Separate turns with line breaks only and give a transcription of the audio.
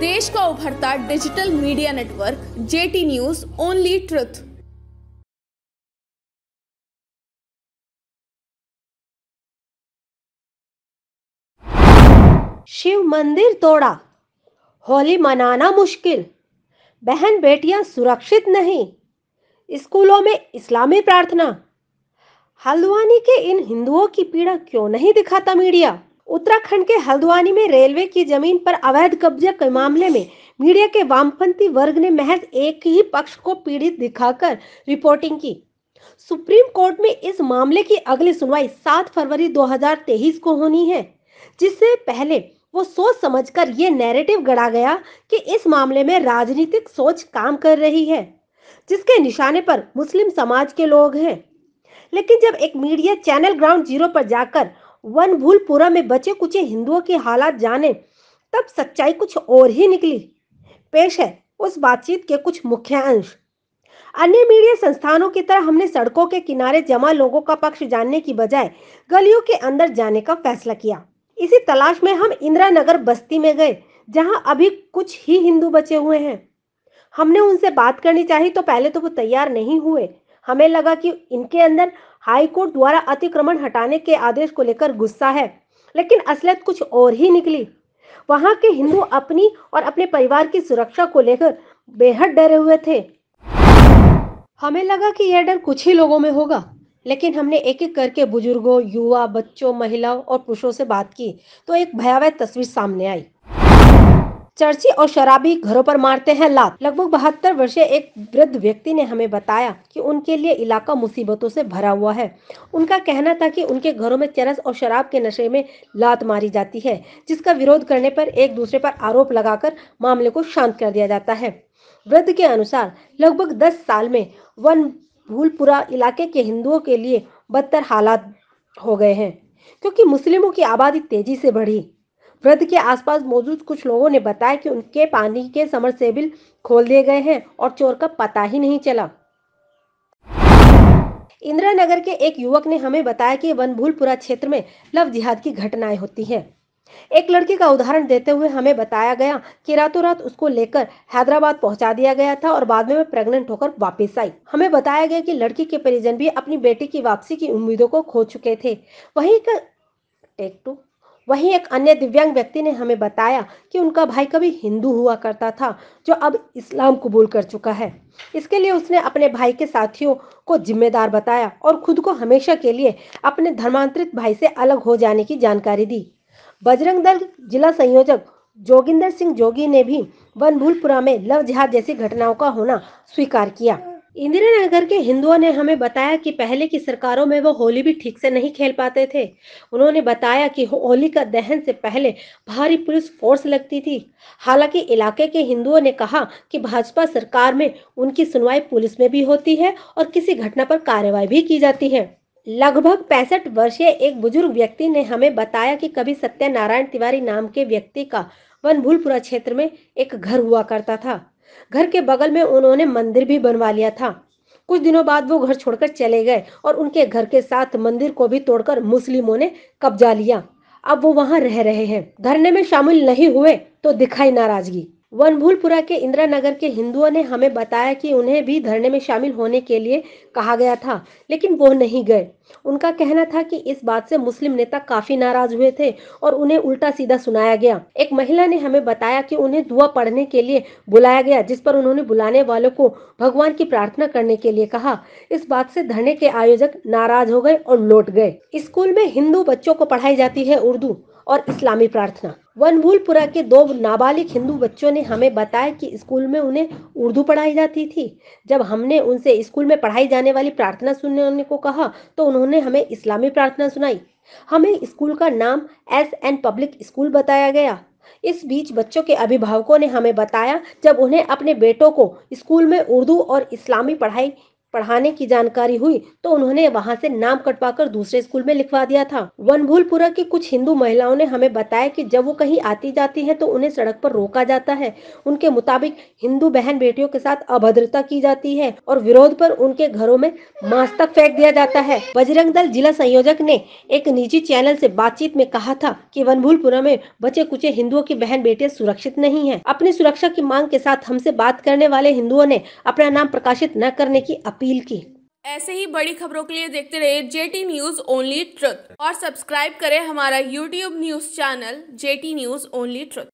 देश का उभरता digital media network J T news only truth Shiv मंदिर तोड़ा होली मनाना मुश्किल बहन बेटियां सुरक्षित नहीं स्कूलों में इस्लामी प्रार्थना हल्द्वानी के इन हिंदुओं की पीड़ा क्यों नहीं दिखाता मीडिया उत्तराखंड के हल्द्वानी में रेलवे की जमीन पर अवैध कब्जे के मामले में मीडिया के वामपंथी वर्ग ने महज एक ही पक्ष को पीड़ित दिखाकर रिपोर्टिंग की सुप्रीम कोर्ट में इस मामले की अगली सुनवाई 7 फरवरी 2023 को होनी है जिससे पहले वो सोच समझकर ये नैरेटिव गढ़ा गया कि इस मामले में राजनीतिक सोच काम कर रही है जिसके निशाने पर मुस्लिम समाज के लोग हैं लेकिन जब एक मीडिया चैनल ग्राउंड जीरो पर जाकर वन भूलपुरा में बचे कुचे हिंदुओं के हालात जाने तब सच्चाई कुछ और ही निकली पेश है उस बातचीत के कुछ मुख्य अंश अन्य मीडिया संस्थानों की तरह हमने सड़कों के किनारे जमा लोगों का पक्ष जानने की बजाय गलियों के अंदर जाने का फैसला किया इसी तलाश में हम इंदिरा नगर बस्ती में गए जहां अभी कुछ ही हिंदू बचे हुए हैं हमने उनसे बात करनी चाहिए तो पहले तो वो तैयार नहीं हुए हमें लगा कि इनके अंदर हाईकोर्ट द्वारा अतिक्रमण हटाने के आदेश को लेकर गुस्सा है लेकिन असलियत कुछ और ही निकली वहां के हिंदू अपनी और अपने परिवार की सुरक्षा को लेकर बेहद डरे हुए थे हमें लगा कि यह डर कुछ ही लोगों में होगा लेकिन हमने एक एक करके बुजुर्गों युवा बच्चों महिलाओं और पुरुषों से बात की तो एक भयावह तस्वीर सामने आई चर्ची और शराबी घरों पर मारते हैं लात लगभग बहत्तर वर्षीय एक वृद्ध व्यक्ति ने हमें बताया कि उनके लिए इलाका मुसीबतों से भरा हुआ है उनका कहना था कि उनके घरों में चरस और शराब के नशे में लात मारी जाती है जिसका विरोध करने पर एक दूसरे पर आरोप लगाकर मामले को शांत कर दिया जाता है वृद्ध के अनुसार लगभग दस साल में वन भूलपुरा इलाके के हिंदुओं के लिए बदतर हालात हो गए हैं क्योंकि मुस्लिमों की आबादी तेजी से बढ़ी वृद्ध के आसपास मौजूद कुछ लोगों ने बताया कि उनके पानी के समरसेबिल खोल दिए गए हैं और चोर का पता ही नहीं चला इंदिरा नगर के एक युवक ने हमें बताया कि वनभूलपुरा क्षेत्र में लव जिहाद की घटनाएं होती हैं एक लड़के का उदाहरण देते हुए हमें बताया गया कि रातों रात उसको लेकर हैदराबाद पहुंचा दिया गया था और बाद में वह प्रेग्नेंट होकर वापस आई हमें बताया गया कि लड़की के परिजन भी अपनी बेटी की वापसी की उम्मीदों को खो चुके थे वही टेक टू वहीं एक अन्य दिव्यांग व्यक्ति ने हमें बताया कि उनका भाई कभी हिंदू हुआ करता था जो अब इस्लाम कबूल कर चुका है इसके लिए उसने अपने भाई के साथियों को जिम्मेदार बताया और खुद को हमेशा के लिए अपने धर्मांतरित भाई से अलग हो जाने की जानकारी दी बजरंग दल जिला संयोजक जोगिंदर सिंह जोगी ने भी वनभूलपुरा में लव जिहाद जैसी घटनाओं का होना स्वीकार किया इंदिरा नगर के हिंदुओं ने हमें बताया कि पहले की सरकारों में वो होली भी ठीक से नहीं खेल पाते थे उन्होंने बताया कि होली का दहन से पहले भारी पुलिस फोर्स लगती थी हालांकि इलाके के हिंदुओं ने कहा कि भाजपा सरकार में उनकी सुनवाई पुलिस में भी होती है और किसी घटना पर कार्रवाई भी की जाती है लगभग पैंसठ वर्षीय एक बुजुर्ग व्यक्ति ने हमें बताया कि कभी सत्यनारायण तिवारी नाम के व्यक्ति का वन भूलपुरा क्षेत्र में एक घर हुआ करता था घर के बगल में उन्होंने मंदिर भी बनवा लिया था कुछ दिनों बाद वो घर छोड़कर चले गए और उनके घर के साथ मंदिर को भी तोड़कर मुस्लिमों ने कब्जा लिया अब वो वहाँ रह रहे हैं धरने में शामिल नहीं हुए तो दिखाई नाराजगी वनभूलपुरा के इंदिरा नगर के हिंदुओं ने हमें बताया कि उन्हें भी धरने में शामिल होने के लिए कहा गया था लेकिन वो नहीं गए उनका कहना था कि इस बात से मुस्लिम नेता काफी नाराज हुए थे और उन्हें उल्टा सीधा सुनाया गया एक महिला ने हमें बताया कि उन्हें दुआ पढ़ने के लिए बुलाया गया जिस पर उन्होंने बुलाने वालों को भगवान की प्रार्थना करने के लिए कहा इस बात से धरने के आयोजक नाराज हो गए और लौट गए स्कूल में हिंदू बच्चों को पढ़ाई जाती है उर्दू और इस्लामी प्रार्थना वन भूलपुरा के दो नाबालिग हिंदू बच्चों ने हमें बताया कि स्कूल में उन्हें उर्दू पढ़ाई जाती थी जब हमने उनसे स्कूल में पढ़ाई जाने वाली प्रार्थना सुनने को कहा तो उन्होंने हमें इस्लामी प्रार्थना सुनाई हमें स्कूल का नाम एस एन पब्लिक स्कूल बताया गया इस बीच बच्चों के अभिभावकों ने हमें बताया जब उन्हें अपने बेटों को स्कूल में उर्दू और इस्लामी पढ़ाई पढ़ाने की जानकारी हुई तो उन्होंने वहाँ से नाम कटवाकर दूसरे स्कूल में लिखवा दिया था वनभूलपुरा की कुछ हिंदू महिलाओं ने हमें बताया कि जब वो कहीं आती जाती है तो उन्हें सड़क पर रोका जाता है उनके मुताबिक हिंदू बहन बेटियों के साथ अभद्रता की जाती है और विरोध पर उनके घरों में मांस तक फेंक दिया जाता है बजरंग दल जिला संयोजक ने एक निजी चैनल से बातचीत में कहा था कि वनभूलपुरा में बचे कुचे हिंदुओं की बहन बेटियां सुरक्षित नहीं है अपनी सुरक्षा की मांग के साथ हमसे बात करने वाले हिंदुओं ने अपना नाम प्रकाशित न करने की अपील की ऐसे ही बड़ी खबरों के लिए देखते रहे जेटी न्यूज ओनली ट्रुथ और सब्सक्राइब करें हमारा YouTube news channel J T news only truth